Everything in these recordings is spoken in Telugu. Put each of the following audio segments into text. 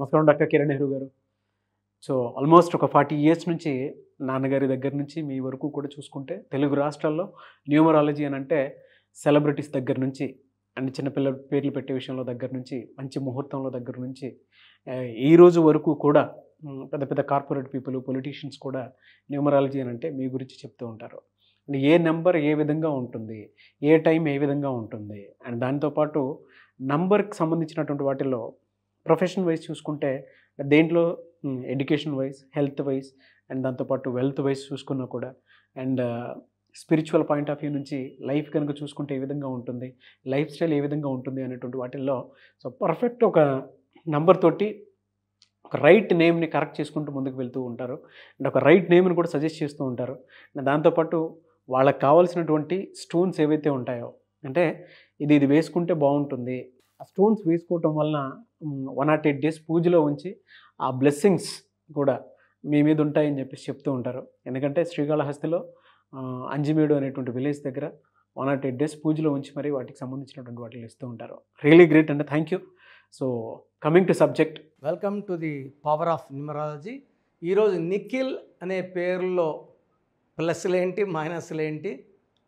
నమస్కారం డాక్టర్ కిరణ్ నెహ్రూ గారు సో ఆల్మోస్ట్ ఒక ఫార్టీ ఇయర్స్ నుంచి నాన్నగారి దగ్గర నుంచి మీ వరకు కూడా చూసుకుంటే తెలుగు రాష్ట్రాల్లో న్యూమరాలజీ అని అంటే సెలబ్రిటీస్ దగ్గర నుంచి అండ్ చిన్నపిల్ల పేర్లు పెట్టే విషయంలో దగ్గర నుంచి మంచి ముహూర్తంలో దగ్గర నుంచి ఈ రోజు వరకు కూడా పెద్ద పెద్ద కార్పొరేట్ పీపుల్ పొలిటీషియన్స్ కూడా న్యూమరాలజీ అని అంటే మీ గురించి చెప్తూ ఉంటారు అండ్ ఏ నెంబర్ ఏ విధంగా ఉంటుంది ఏ టైం ఏ విధంగా ఉంటుంది అండ్ పాటు నంబర్కి సంబంధించినటువంటి వాటిల్లో ప్రొఫెషన్ వైజ్ చూసుకుంటే దేంట్లో education wise health wise and దాంతోపాటు వెల్త్ వైజ్ చూసుకున్నా కూడా and spiritual point of view నుంచి లైఫ్ కనుక చూసుకుంటే ఏ విధంగా ఉంటుంది లైఫ్ స్టైల్ ఏ విధంగా ఉంటుంది అనేటువంటి వాటిల్లో సో పర్ఫెక్ట్ ఒక నంబర్ తోటి ఒక రైట్ నేమ్ని కరెక్ట్ చేసుకుంటూ ముందుకు వెళ్తూ ఉంటారు అండ్ ఒక రైట్ నేమ్ని కూడా సజెస్ట్ చేస్తూ ఉంటారు దాంతోపాటు వాళ్ళకి కావాల్సినటువంటి స్టోన్స్ ఏవైతే ఉంటాయో అంటే ఇది ఇది వేసుకుంటే బాగుంటుంది ఆ స్టోన్స్ వేసుకోవటం వలన వన్ నాట్ ఎయిట్ డేస్ పూజలో ఉంచి ఆ బ్లెస్సింగ్స్ కూడా మీ మీద ఉంటాయని చెప్పేసి చెప్తూ ఉంటారు ఎందుకంటే శ్రీకాళహస్తిలో అంజిమేడు అనేటువంటి విలేజ్ దగ్గర వన్ నాట్ ఎయిట్ డేస్ పూజలో ఉంచి మరి వాటికి సంబంధించినటువంటి వాటిని ఇస్తూ ఉంటారు రియలీ గ్రేట్ అంటే thank you so coming to subject welcome to the power of numerology ఈరోజు నిఖిల్ అనే పేరులో మైనస్లు ఏంటి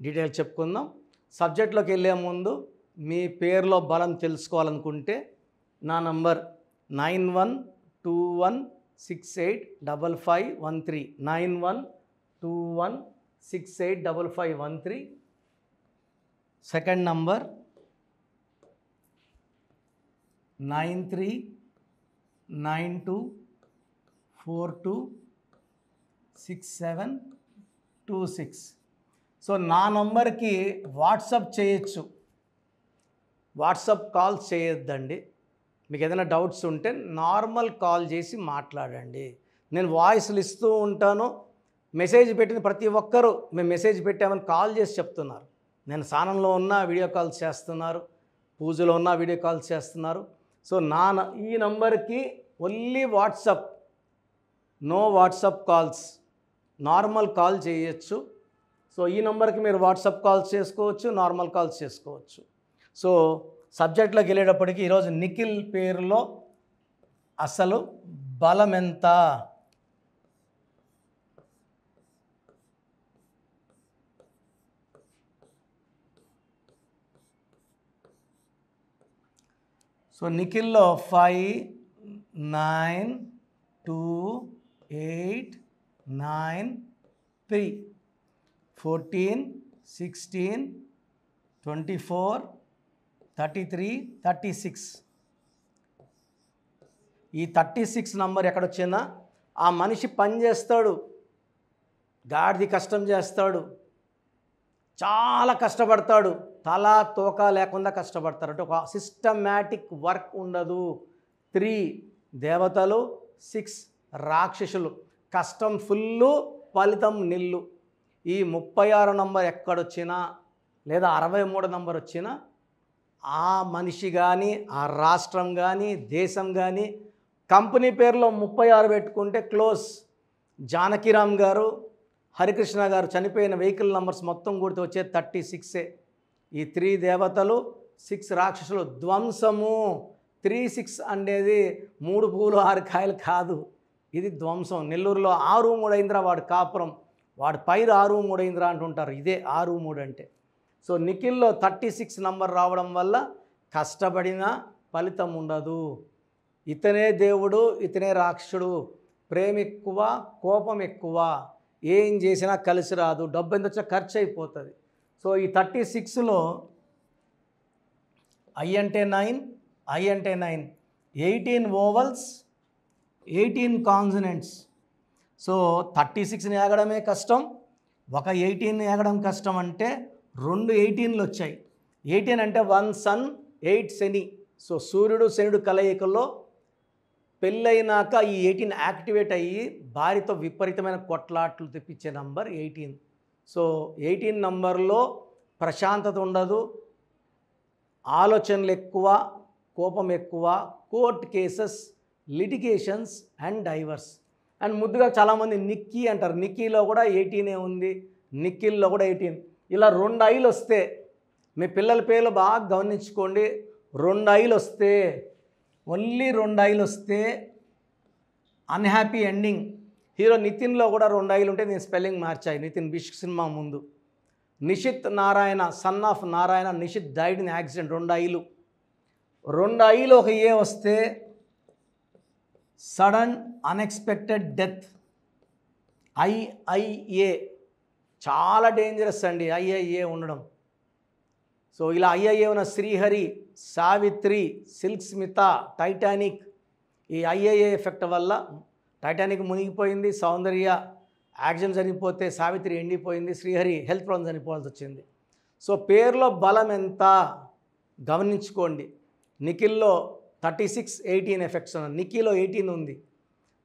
డీటెయిల్స్ చెప్పుకుందాం సబ్జెక్ట్లోకి వెళ్ళే ముందు మీ పేరులో బలం తెలుసుకోవాలనుకుంటే నా number nine one two one six eight double five one three nine one two one six eight double five one three second number nine three nine two four two six seven two six so నా నంబర్కి వాట్సప్ చేయొచ్చు వాట్సాప్ కాల్స్ చేయొద్దండి మీకు ఏదైనా డౌట్స్ ఉంటే నార్మల్ కాల్ చేసి మాట్లాడండి నేను వాయిస్లు ఇస్తూ ఉంటాను మెసేజ్ పెట్టిన ప్రతి ఒక్కరూ మేము మెసేజ్ పెట్టామని కాల్ చేసి చెప్తున్నారు నేను స్నానంలో ఉన్నా వీడియో కాల్స్ చేస్తున్నారు పూజలో ఉన్నా వీడియో కాల్స్ చేస్తున్నారు సో నా ఈ నంబర్కి only WhatsApp no WhatsApp calls normal call చేయొచ్చు సో ఈ నెంబర్కి మీరు వాట్సాప్ కాల్స్ చేసుకోవచ్చు నార్మల్ కాల్స్ చేసుకోవచ్చు సో సబ్జెక్ట్లోకి వెళ్ళేటప్పటికి ఈరోజు నిఖిల్ పేరులో అసలు బలం ఎంత సో నిఖిల్లో five nine two eight nine three fourteen sixteen twenty four thirty three thirty six ఈ థర్టీ సిక్స్ నంబర్ ఎక్కడొచ్చిందా ఆ మనిషి పని చేస్తాడు గాడిది కష్టం చేస్తాడు చాలా కష్టపడతాడు తల తోక లేకుండా కష్టపడతాడు అంటే ఒక సిస్టమాటిక్ వర్క్ ఉండదు త్రీ దేవతలు సిక్స్ రాక్షసులు కష్టం ఫుల్లు ఫలితం నిల్లు ఈ ముప్పై ఆరు నంబర్ ఎక్కడొచ్చినా లేదా అరవై మూడు నంబర్ వచ్చినా ఆ మనిషి కానీ ఆ రాష్ట్రం కానీ దేశం కానీ కంపెనీ పేరులో ముప్పై ఆరు పెట్టుకుంటే క్లోజ్ జానకిరామ్ గారు హరికృష్ణ గారు చనిపోయిన వెహికల్ నంబర్స్ మొత్తం కూడితే వచ్చే థర్టీ సిక్సే ఈ త్రీ దేవతలు సిక్స్ రాక్షసులు ధ్వంసము త్రీ సిక్స్ అనేది మూడు పూలు ఆరు కాయలు కాదు ఇది ధ్వంసం నెల్లూరులో ఆరు మూడు అయిందిరా వాడు కాపురం వాడు పైరు ఆరు మూడు అయిందిరా అంటుంటారు ఇదే ఆరు మూడు అంటే సో నిఖిల్లో థర్టీ సిక్స్ నంబర్ రావడం వల్ల కష్టపడిన ఫలితం ఉండదు ఇతనే దేవుడు ఇతనే రాక్షుడు ప్రేమ ఎక్కువ కోపం ఎక్కువ ఏం చేసినా కలిసి రాదు డబ్బు ఎంత వచ్చినా ఖర్చు అయిపోతుంది సో ఈ థర్టీ సిక్స్లో ఐ అంటే నైన్ ఐ అంటే nine eighteen vowels eighteen consonants so thirty సిక్స్ని ఏగడమే కష్టం ఒక ఎయిటీన్ ఏగడం కష్టం అంటే రెండు ఎయిటీన్లు వచ్చాయి ఎయిటీన్ అంటే వన్ సన్ ఎయిట్ శని సో సూర్యుడు శనుడు కలయికల్లో పెళ్ళైనాక ఈ ఎయిటీన్ యాక్టివేట్ అయ్యి భార్యతో విపరీతమైన కొట్లాట్లు తెప్పించే నంబర్ ఎయిటీన్ సో ఎయిటీన్ నంబర్లో ప్రశాంతత ఉండదు ఆలోచనలు ఎక్కువ కోపం ఎక్కువ court cases litigations and divorce and ముద్దుగా చాలామంది నిక్కీ అంటారు నిక్కీలో కూడా ఎయిటీనే ఉంది నిక్కిల్లో కూడా ఎయిటీన్ ఇలా రెండు ఐలు వస్తే మీ పిల్లల పేర్లు బాగా గమనించుకోండి రెండు ఐలు వస్తే ఓన్లీ రెండు ఐలు వస్తే అన్హ్యాపీ ఎండింగ్ హీరో నితిన్లో కూడా రెండు ఐలు ఉంటే నేను స్పెల్లింగ్ మార్చాయి నితిన్ బిష్క్ సినిమా ముందు Nishith Narayana son of Narayana Nishith died in accident రెండు ఐలు రెండు ఐలు ఒక ఏ వస్తే సడన్ అన్ఎక్స్పెక్టెడ్ డెత్ ఐఐఏ చాలా డేంజరస్ అండి ఐఐఏ ఉండడం సో ఇలా ఐఐఏ ఉన్న శ్రీహరి సావిత్రి సిల్క్ స్మిత టైటానిక్ ఈ ఐఐఏ ఎఫెక్ట్ వల్ల టైటానిక్ మునిగిపోయింది సౌందర్య యాక్సిడెంట్ చనిపోతే సావిత్రి ఎండిపోయింది శ్రీహరి హెల్త్ ప్రాబ్లమ్స్ చనిపోవాల్సి వచ్చింది సో పేరులో బలం ఎంత గమనించుకోండి నిఖిల్లో థర్టీ సిక్స్ ఎయిటీన్ ఎఫెక్ట్స్ ఉన్నాయి నిఖిలో ఎయిటీన్ ఉంది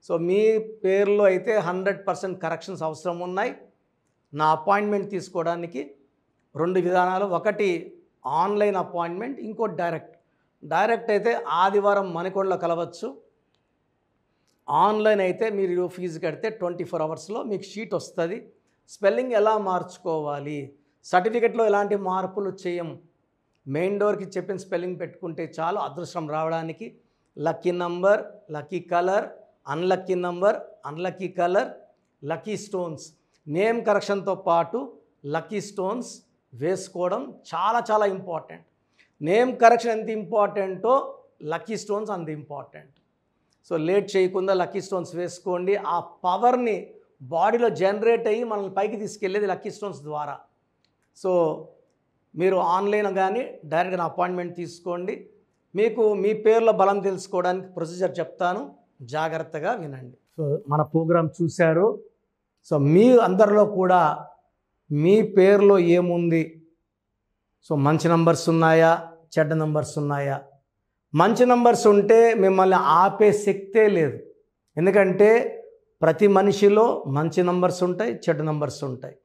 సో మీ పేరులో అయితే హండ్రెడ్ పర్సెంట్ కరెక్షన్స్ అవసరం ఉన్నాయి నా అపాయింట్మెంట్ తీసుకోవడానికి రెండు విధానాలు ఒకటి ఆన్లైన్ అపాయింట్మెంట్ ఇంకోటి డైరెక్ట్ డైరెక్ట్ అయితే ఆదివారం మణికొండలో కలవచ్చు ఆన్లైన్ అయితే మీరు ఫీజు కడితే ట్వంటీ ఫోర్ అవర్స్లో మీకు షీట్ వస్తుంది స్పెల్లింగ్ ఎలా మార్చుకోవాలి సర్టిఫికెట్లో ఎలాంటి మార్పులు చేయం మెయిన్ డోర్కి చెప్పిన స్పెల్లింగ్ పెట్టుకుంటే చాలు అదృష్టం రావడానికి lucky number lucky colour unlucky number unlucky colour lucky stones name కరెక్షన్తో పాటు లక్కీ స్టోన్స్ వేసుకోవడం చాలా చాలా ఇంపార్టెంట్ నేమ్ కరెక్షన్ ఎంత ఇంపార్టెంటో లక్కీ స్టోన్స్ అంత ఇంపార్టెంట్ సో లేట్ చేయకుండా లక్కీ స్టోన్స్ వేసుకోండి ఆ పవర్ని బాడీలో జనరేట్ అయ్యి మనల్ని పైకి తీసుకెళ్ళేది లక్కీ స్టోన్స్ ద్వారా సో మీరు ఆన్లైన్ కానీ డైరెక్ట్గా అపాయింట్మెంట్ తీసుకోండి మీకు మీ పేరులో బలం తెలుసుకోవడానికి ప్రొసీజర్ చెప్తాను జాగ్రత్తగా వినండి సో మన ప్రోగ్రామ్ చూశారు సో మీ అందరిలో కూడా మీ పేరులో ఏముంది సో మంచి నంబర్స్ ఉన్నాయా చెడ్డ నంబర్స్ ఉన్నాయా మంచి నంబర్స్ ఉంటే మిమ్మల్ని ఆపే శక్తే లేదు ఎందుకంటే ప్రతి మనిషిలో మంచి నంబర్స్ ఉంటాయి చెడ్డ నంబర్స్ ఉంటాయి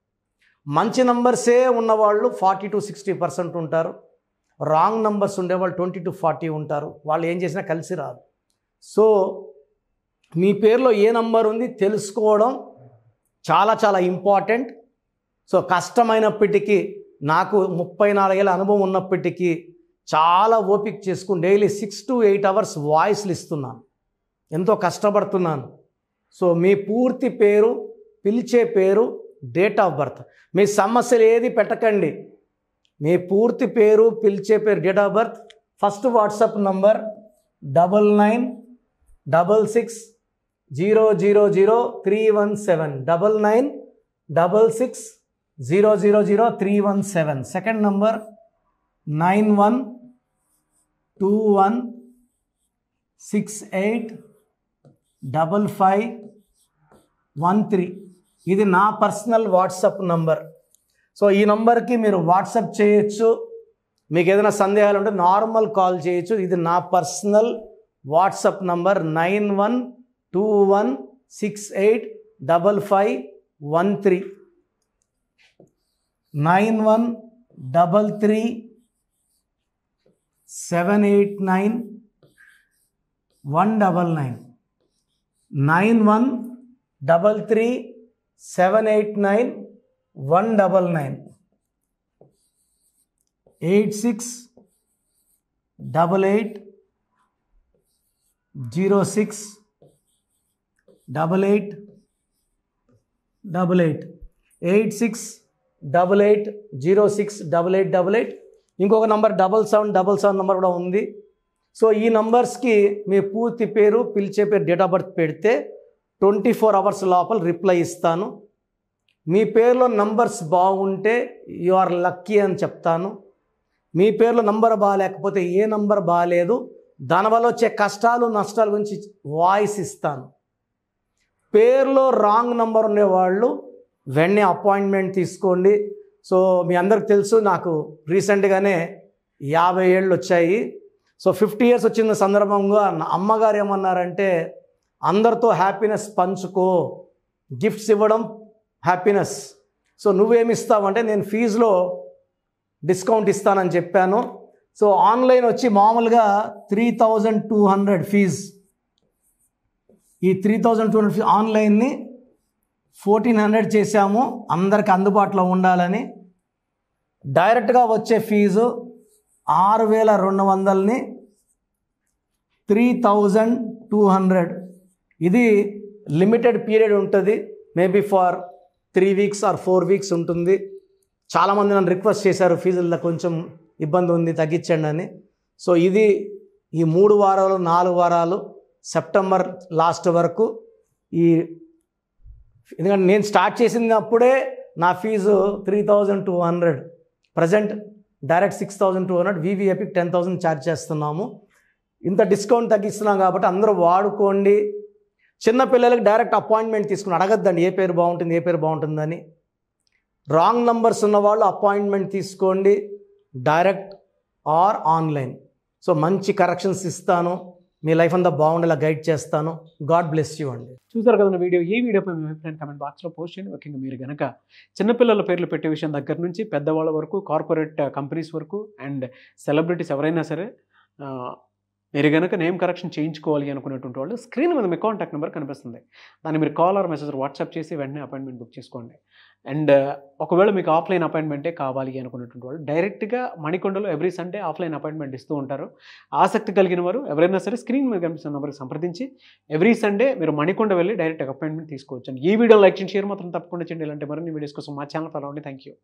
మంచి నంబర్సే ఉన్నవాళ్ళు ఫార్టీ టు సిక్స్టీ పర్సెంట్ ఉంటారు రాంగ్ నంబర్స్ వాళ్ళు ట్వంటీ టు ఫార్టీ ఉంటారు వాళ్ళు ఏం చేసినా కలిసి రాదు సో మీ పేరులో ఏ నంబర్ ఉంది తెలుసుకోవడం చాలా చాలా ఇంపార్టెంట్ సో కష్టమైనప్పటికీ నాకు ముప్పై నాలుగేళ్ళ అనుభవం ఉన్నప్పటికీ చాలా ఓపిక చేసుకుని daily six to eight hours వాయిస్లు ఇస్తున్నాను ఎంతో కష్టపడుతున్నాను సో మీ పూర్తి పేరు పిలిచే పేరు డేట్ ఆఫ్ బర్త్ మీ సమస్యలు ఏది పెట్టకండి మీ పూర్తి పేరు పిలిచే పేరు date of birth first WhatsApp number double nine double six zero zero zero three one seven double nine double six zero zero zero three one seven second number nine one two one six eight double five one three ఇది నా పర్సనల్ వాట్సాప్ నంబర్ సో ఈ నంబర్కి మీరు వాట్సాప్ చేయొచ్చు మీకు ఏదైనా సందేహాలు ఉంటే నార్మల్ కాల్ చేయొచ్చు ఇది నా personal WhatsApp number nine one two one six eight double five one three nine one double three seven eight nine one double nine nine one double three seven eight nine one double nine eight six double eight zero six double eight double eight eight six double eight zero six double eight double eight ఇంకొక number double seven double seven number కూడా ఉంది సో ఈ నంబర్స్కి మీ పూర్తి పేరు పిలిచే పేరు డేట్ ఆఫ్ బర్త్ పెడితే ట్వంటీ ఫోర్ అవర్స్ లోపల రిప్లై ఇస్తాను మీ పేరులో నంబర్స్ బాగుంటే యు ఆర్ లక్కీ అని చెప్తాను మీ పేరులో నంబర్ బాగాలేకపోతే ఏ నంబర్ బాగాలేదు దానివల్ల వచ్చే కష్టాలు నష్టాల గురించి వాయిస్ ఇస్తాను పేర్లో రాంగ్ నంబర్ ఉండేవాళ్ళు వెంటనే అపాయింట్మెంట్ తీసుకోండి సో మీ అందరికి తెలుసు నాకు రీసెంట్గానే యాభై ఏళ్ళు వచ్చాయి సో ఫిఫ్టీ ఇయర్స్ వచ్చిన సందర్భంగా నా అమ్మగారు ఏమన్నారంటే అందరితో హ్యాపీనెస్ పంచుకో గిఫ్ట్స్ ఇవ్వడం హ్యాపీనెస్ సో నువ్వేమిస్తావంటే నేను ఫీజులో డిస్కౌంట్ ఇస్తానని చెప్పాను సో ఆన్లైన్ వచ్చి మామూలుగా three thousand two hundred fee ఈ త్రీ థౌజండ్ టూ హండ్రెడ్ ఆన్లైన్ని ఫోర్టీన్ హండ్రెడ్ చేశాము అందరికి అందుబాటులో ఉండాలని డైరెక్ట్గా వచ్చే ఫీజు ఆరు వేల రెండు వందలని త్రీ థౌజండ్ టూ హండ్రెడ్ ఇది లిమిటెడ్ పీరియడ్ ఉంటుంది maybe for three weeks or four weeks ఉంటుంది చాలామంది నన్ను రిక్వెస్ట్ చేశారు ఫీజుల్లో కొంచెం ఇబ్బంది ఉంది తగ్గించండి అని సో ఇది ఈ మూడు వారాలు నాలుగు వారాలు సెప్టెంబర్ లాస్ట్ వరకు ఈ ఎందుకంటే నేను స్టార్ట్ చేసినప్పుడే నా fee three thousand two hundred present direct six thousand two hundred వివిఐపికి టెన్ థౌసండ్ ఛార్జ్ చేస్తున్నాము ఇంత డిస్కౌంట్ తగ్గిస్తున్నాం కాబట్టి అందరూ వాడుకోండి చిన్నపిల్లలకు డైరెక్ట్ అపాయింట్మెంట్ తీసుకుని అడగద్దండి ఏ పేరు బాగుంటుంది ఏ పేరు బాగుంటుందని రాంగ్ నంబర్స్ ఉన్న వాళ్ళు అపాయింట్మెంట్ తీసుకోండి డైరెక్ట్ ఆర్ ఆన్లైన్ సో మంచి కరెక్షన్స్ ఇస్తాను మీ లైఫ్ అంతా బాగుండేలా గైడ్ చేస్తాను గాడ్ బ్లెస్ యూ అండి చూసారు కదా వీడియో ఈ వీడియోపై మీ అభిప్రాయం కమెంట్ బాక్స్లో పోస్ట్ చేయండి ముఖ్యంగా మీరు కనుక చిన్నపిల్లల పేర్లు పెట్టే విషయం దగ్గర నుంచి పెద్దవాళ్ళ వరకు కార్పొరేట్ కంపెనీస్ uh, వరకు అండ్ సెలబ్రిటీస్ ఎవరైనా సరే uh, మీరు కనుక నేమ్ కరెక్షన్ చేయించుకోవాలి అనుకునేటువంటి వాళ్ళు స్క్రీన్ మీద మీ కాంటాక్ట్ నెంబర్ కనిపిస్తుంది దాన్ని మీరు కాల్ ఆర్ మెసేజ్ వాట్సాప్ చేసి వెంటనే అపాయింట్మెంట్ బుక్ చేసుకోండి అండ్ ఒకవేళ మీకు ఆఫ్లైన్ అపాయింట్మెంటే కావాలి అనుకునేటువంటి వాళ్ళు డైరెక్ట్గా మణికొండలో ఎవ్రీ సండే ఆఫ్లైన్ అపాయింట్మెంట్ ఇస్తూ ఉంటారు ఆసక్తి కలిగిన వారు ఎవరైనా సరే స్క్రీన్ మీద కనిపిస్తున్న నెంబర్కి సంప్రదించి ఎవ్రీ సండే మీరు మణికొండ వెళ్ళి డైరెక్ట్ అపాయింట్మెంట్ తీసుకోవచ్చు ఈ వీడియో లైక్ చేయండి షేర్ మాత్రం తప్పకుండా చేయండి ఇలాంటి మరిన్ని వీడియోస్ కోసం మా ఛానల్ ఫాలో అవ్వండి థ్యాంక్ యూ